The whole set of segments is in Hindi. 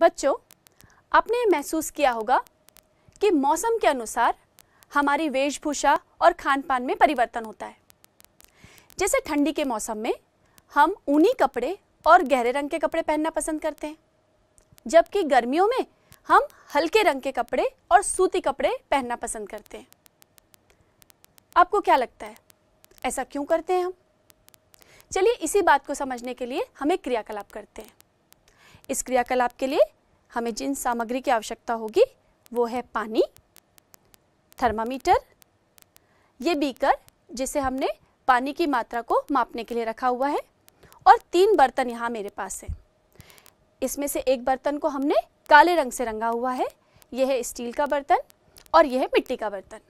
बच्चों आपने महसूस किया होगा कि मौसम के अनुसार हमारी वेशभूषा और खान पान में परिवर्तन होता है जैसे ठंडी के मौसम में हम ऊनी कपड़े और गहरे रंग के कपड़े पहनना पसंद करते हैं जबकि गर्मियों में हम हल्के रंग के कपड़े और सूती कपड़े पहनना पसंद करते हैं आपको क्या लगता है ऐसा क्यों करते हैं हम चलिए इसी बात को समझने के लिए हम एक क्रियाकलाप करते हैं इस क्रियाकलाप के लिए हमें जिन सामग्री की आवश्यकता होगी वो है पानी थर्मामीटर ये बीकर जिसे हमने पानी की मात्रा को मापने के लिए रखा हुआ है और तीन बर्तन यहाँ मेरे पास है इसमें से एक बर्तन को हमने काले रंग से रंगा हुआ है यह है स्टील का बर्तन और यह है मिट्टी का बर्तन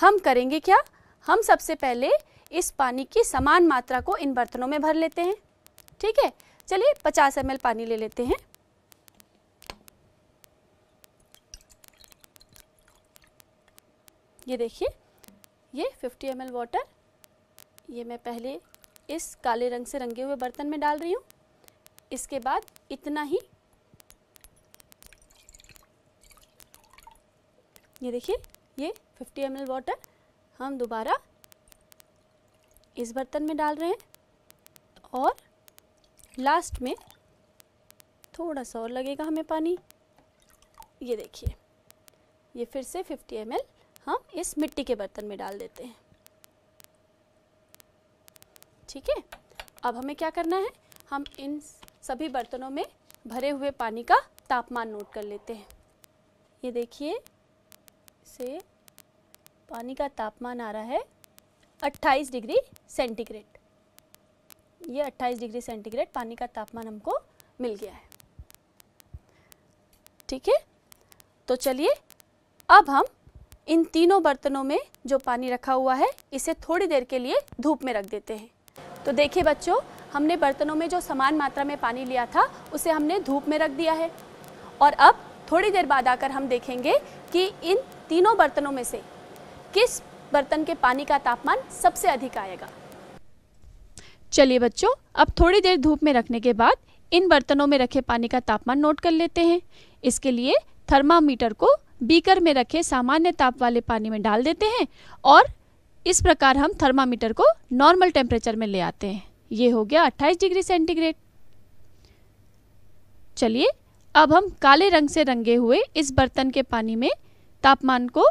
हम करेंगे क्या हम सबसे पहले इस पानी की समान मात्रा को इन बर्तनों में भर लेते हैं ठीक है चलिए 50 एम पानी ले लेते हैं ये देखिए ये 50 एम वाटर ये मैं पहले इस काले रंग से रंगे हुए बर्तन में डाल रही हूँ इसके बाद इतना ही ये देखिए ये 50 एम वाटर हम दोबारा इस बर्तन में डाल रहे हैं और लास्ट में थोड़ा सा और लगेगा हमें पानी ये देखिए ये फिर से 50 एम हम इस मिट्टी के बर्तन में डाल देते हैं ठीक है अब हमें क्या करना है हम इन सभी बर्तनों में भरे हुए पानी का तापमान नोट कर लेते हैं ये देखिए से पानी का तापमान आ रहा है 28 डिग्री सेंटीग्रेड ये 28 डिग्री सेंटीग्रेड पानी का तापमान हमको मिल गया है ठीक है तो चलिए अब हम इन तीनों बर्तनों में जो पानी रखा हुआ है इसे थोड़ी देर के लिए धूप में रख देते हैं तो देखिए बच्चों हमने बर्तनों में जो समान मात्रा में पानी लिया था उसे हमने धूप में रख दिया है और अब थोड़ी देर बाद आकर हम देखेंगे कि इन तीनों बर्तनों में से किस बर्तन के पानी का तापमान सबसे अधिक आएगा चलिए बच्चों अब थोड़ी देर धूप में रखने के बाद इन बर्तनों में रखे पानी का तापमान नोट कर लेते हैं इसके लिए थर्मामीटर को बीकर में रखे सामान्य ताप वाले पानी में डाल देते हैं और इस प्रकार हम थर्मामीटर को नॉर्मल टेम्परेचर में ले आते हैं ये हो गया 28 डिग्री सेंटीग्रेड चलिए अब हम काले रंग से रंगे हुए इस बर्तन के पानी में तापमान को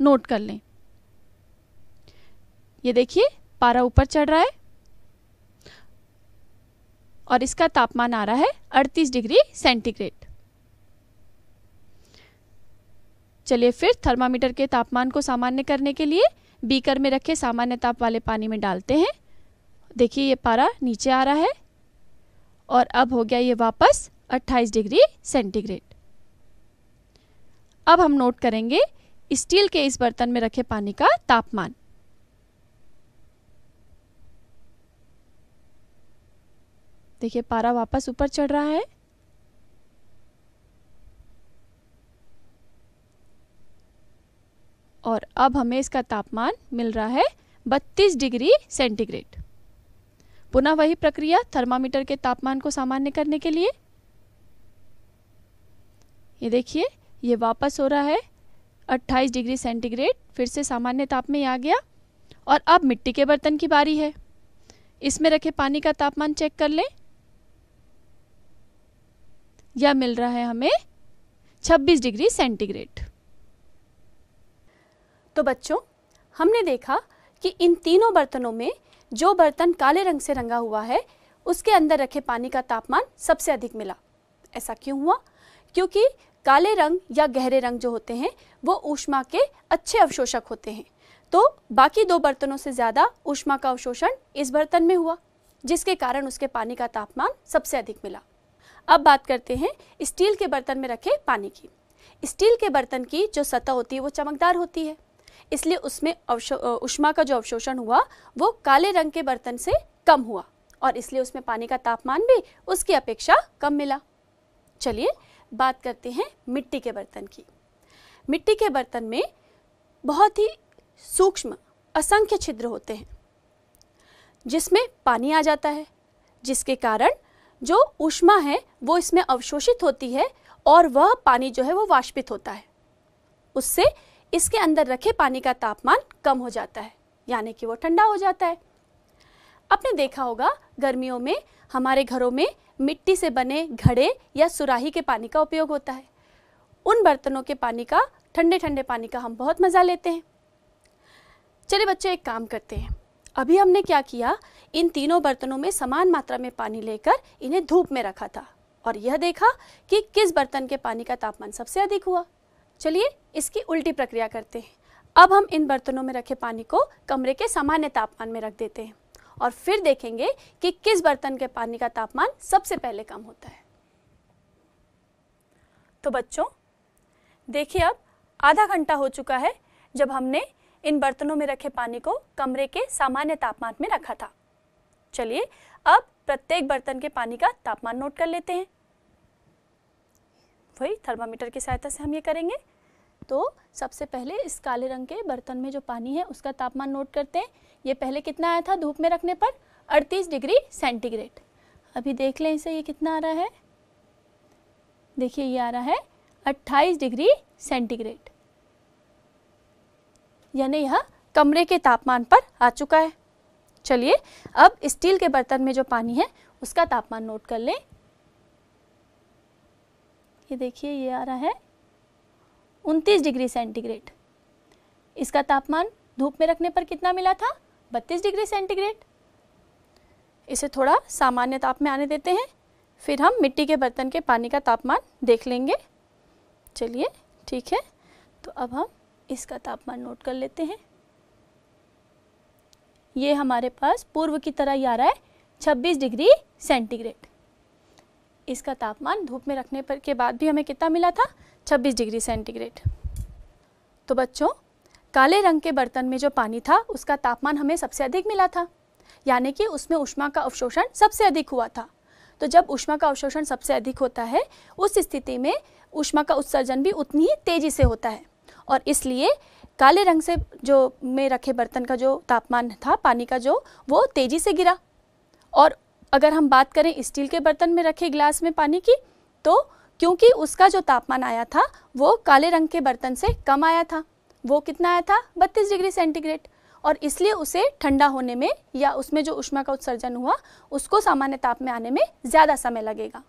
नोट कर लें ये देखिए पारा ऊपर चढ़ रहा है और इसका तापमान आ रहा है 38 डिग्री सेंटीग्रेड चलिए फिर थर्मामीटर के तापमान को सामान्य करने के लिए बीकर में रखे सामान्य ताप वाले पानी में डालते हैं देखिए ये पारा नीचे आ रहा है और अब हो गया ये वापस 28 डिग्री सेंटीग्रेड अब हम नोट करेंगे स्टील के इस बर्तन में रखे पानी का तापमान देखिए पारा वापस ऊपर चढ़ रहा है और अब हमें इसका तापमान मिल रहा है 32 डिग्री सेंटीग्रेड पुनः वही प्रक्रिया थर्मामीटर के तापमान को सामान्य करने के लिए ये देखिए ये वापस हो रहा है 28 डिग्री सेंटीग्रेड फिर से सामान्य ताप में आ गया और अब मिट्टी के बर्तन की बारी है इसमें रखे पानी का तापमान चेक कर लें या मिल रहा है हमें 26 डिग्री सेंटीग्रेड तो बच्चों हमने देखा कि इन तीनों बर्तनों में जो बर्तन काले रंग से रंगा हुआ है उसके अंदर रखे पानी का तापमान सबसे अधिक मिला ऐसा क्यों हुआ क्योंकि काले रंग या गहरे रंग जो होते हैं वो ऊष्मा के अच्छे अवशोषक होते हैं तो बाकी दो बर्तनों से ज़्यादा ऊष्मा का अवशोषण इस बर्तन में हुआ जिसके कारण उसके पानी का तापमान सबसे अधिक मिला अब बात करते हैं स्टील के बर्तन में रखे पानी की स्टील के बर्तन की जो सतह होती है वो चमकदार होती है इसलिए उसमें उष्मा का जो अवशोषण हुआ वो काले रंग के बर्तन से कम हुआ और इसलिए उसमें पानी का तापमान भी उसकी अपेक्षा कम मिला चलिए बात करते हैं मिट्टी के बर्तन की मिट्टी के बर्तन में बहुत ही सूक्ष्म असंख्य छिद्र होते हैं जिसमें पानी आ जाता है जिसके कारण जो ऊष्मा है वो इसमें अवशोषित होती है और वह पानी जो है वो वाष्पित होता है उससे इसके अंदर रखे पानी का तापमान कम हो जाता है यानी कि वो ठंडा हो जाता है आपने देखा होगा गर्मियों में हमारे घरों में मिट्टी से बने घड़े या सुराही के पानी का उपयोग होता है उन बर्तनों के पानी का ठंडे ठंडे पानी का हम बहुत मज़ा लेते हैं चलिए बच्चे एक काम करते हैं अभी हमने क्या किया इन तीनों बर्तनों में समान मात्रा में पानी लेकर इन्हें धूप में रखा था और यह देखा कि किस बर्तन के पानी का तापमान सबसे अधिक हुआ चलिए इसकी उल्टी प्रक्रिया करते हैं अब हम इन बर्तनों में रखे पानी को कमरे के सामान्य तापमान में रख देते हैं और फिर देखेंगे कि किस बर्तन के पानी का तापमान सबसे पहले कम होता है तो बच्चों देखिए अब आधा घंटा हो चुका है जब हमने इन बर्तनों में रखे पानी को कमरे के सामान्य तापमान में रखा था चलिए अब प्रत्येक बर्तन के पानी का तापमान नोट कर लेते हैं वही थर्मामीटर की सहायता से हम ये करेंगे तो सबसे पहले इस काले रंग के बर्तन में जो पानी है उसका तापमान नोट करते हैं ये पहले कितना आया था धूप में रखने पर 38 डिग्री सेंटीग्रेड अभी देख लें इसे ये कितना आ रहा है देखिए ये आ रहा है 28 डिग्री सेंटीग्रेड यानी यह कमरे के तापमान पर आ चुका है चलिए अब स्टील के बर्तन में जो पानी है उसका तापमान नोट कर लें ये देखिए ये आ रहा है 29 डिग्री सेंटीग्रेड इसका तापमान धूप में रखने पर कितना मिला था 32 डिग्री सेंटीग्रेड इसे थोड़ा सामान्य ताप में आने देते हैं फिर हम मिट्टी के बर्तन के पानी का तापमान देख लेंगे चलिए ठीक है तो अब हम इसका तापमान नोट कर लेते हैं ये हमारे पास पूर्व की तरह ही आ रहा है 26 डिग्री सेंटीग्रेड इसका तापमान धूप में रखने पर के बाद भी हमें कितना मिला था 26 डिग्री सेंटीग्रेड तो बच्चों काले रंग के बर्तन में जो पानी था उसका तापमान हमें सबसे अधिक मिला था यानी कि उसमें उष्मा का अवशोषण सबसे अधिक हुआ था तो जब उष्मा का अवशोषण सबसे अधिक होता है उस स्थिति में उष्मा का उत्सर्जन भी उतनी ही तेजी से होता है और इसलिए काले रंग से जो में रखे बर्तन का जो तापमान था पानी का जो वो तेज़ी से गिरा और अगर हम बात करें स्टील के बर्तन में रखे गिलास में पानी की तो क्योंकि उसका जो तापमान आया था वो काले रंग के बर्तन से कम आया था वो कितना आया था बत्तीस डिग्री सेंटीग्रेड और इसलिए उसे ठंडा होने में या उसमें जो उष्मा का उत्सर्जन हुआ उसको सामान्य ताप में आने में ज़्यादा समय लगेगा